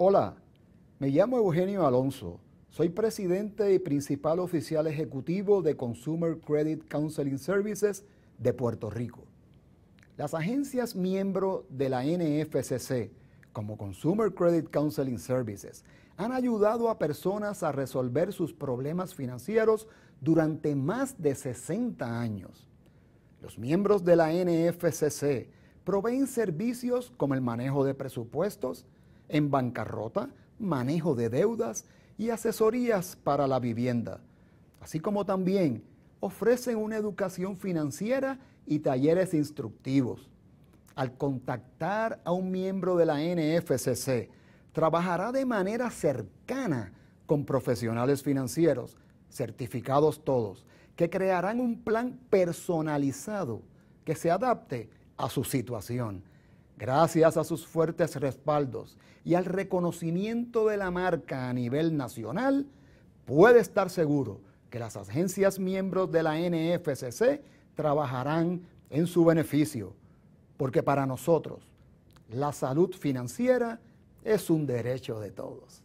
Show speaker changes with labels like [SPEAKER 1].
[SPEAKER 1] Hola, me llamo Eugenio Alonso. Soy presidente y principal oficial ejecutivo de Consumer Credit Counseling Services de Puerto Rico. Las agencias miembro de la NFCC, como Consumer Credit Counseling Services, han ayudado a personas a resolver sus problemas financieros durante más de 60 años. Los miembros de la NFCC proveen servicios como el manejo de presupuestos, en bancarrota, manejo de deudas y asesorías para la vivienda, así como también ofrecen una educación financiera y talleres instructivos. Al contactar a un miembro de la NFCC, trabajará de manera cercana con profesionales financieros, certificados todos, que crearán un plan personalizado que se adapte a su situación Gracias a sus fuertes respaldos y al reconocimiento de la marca a nivel nacional, puede estar seguro que las agencias miembros de la NFCC trabajarán en su beneficio, porque para nosotros la salud financiera es un derecho de todos.